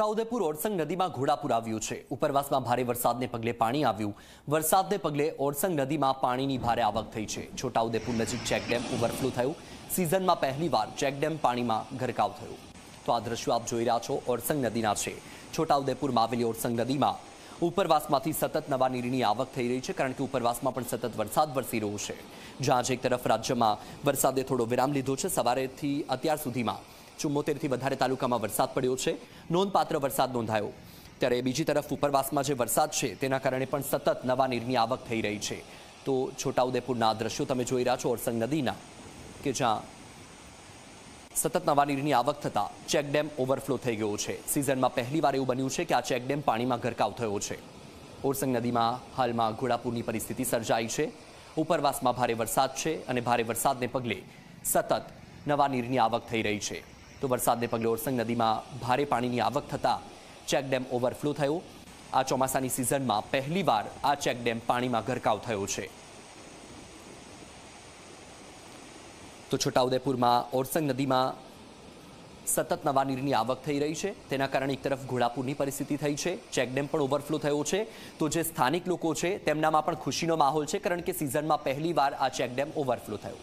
છોટાઉદેપુર ઓરસંગ નદીમાં ઘોડાપુર આવ્યું છે ઉપરવાસમાં ભારે વરસાદને પગલે પાણી આવ્યું વરસાદને પગલે ઓરસંગ નદીમાં પાણીની ભારે આવક થઈ છે છોટાઉદેપુર નજીક ચેકડેમ ઓવરફ્લો થયું સિઝનમાં પહેલીવાર ચેકડેમ પાણીમાં ગરકાવ થયો તો આ દ્રશ્યો આપ જોઈ રહ્યા છો ઓરસંગ નદીના છે છોટાઉદેપુરમાં આવેલી ઓરસંગ નદીમાં ઉપરવાસમાંથી સતત નવા નીરની આવક થઈ રહી છે કારણ કે ઉપરવાસમાં પણ સતત વરસાદ વરસી રહ્યો છે જ્યાં આજે એક તરફ રાજ્યમાં વરસાદે થોડો વિરામ લીધો છે સવારેથી અત્યાર સુધીમાં ચુમ્મોતેરથી વધારે તાલુકામાં વરસાદ પડ્યો છે નોંધપાત્ર વરસાદ નોંધાયો ત્યારે બીજી તરફ ઉપરવાસમાં જે વરસાદ છે તેના કારણે પણ સતત નવા નીરની આવક થઈ રહી છે તો છોટાઉદેપુરના દ્રશ્યો તમે જોઈ રહ્યા છો ઓરસંગ નદીના કે જ્યાં સતત નવા નીરની આવક થતાં ચેકડેમ ઓવરફ્લો થઈ ગયો છે સિઝનમાં પહેલીવાર એવું બન્યું છે કે આ ચેકડેમ પાણીમાં ગરકાવ થયો છે ઓરસંગ નદીમાં હાલમાં ઘોડાપુરની પરિસ્થિતિ સર્જાઈ છે ઉપરવાસમાં ભારે વરસાદ છે અને ભારે વરસાદને પગલે સતત નવા નીરની આવક થઈ રહી છે તો વરસાદને પગલે ઓરસંગ નદીમાં ભારે પાણીની આવક થતાં ચેકડેમ ઓવરફ્લો થયો આ ચોમાસાની સિઝનમાં પહેલીવાર આ ચેકડેમ પાણીમાં ગરકાવ થયો છે તો છોટાઉદેપુરમાં ઓરસંગ નદીમાં સતત નવા નીરની આવક થઈ રહી છે તેના કારણે એક તરફ ઘોડાપુરની પરિસ્થિતિ થઈ છે ચેકડેમ પણ ઓવરફ્લો થયો છે તો જે સ્થાનિક લોકો છે તેમનામાં પણ ખુશીનો માહોલ છે કારણ કે સિઝનમાં પહેલીવાર આ ચેકડેમ ઓવરફ્લો થયો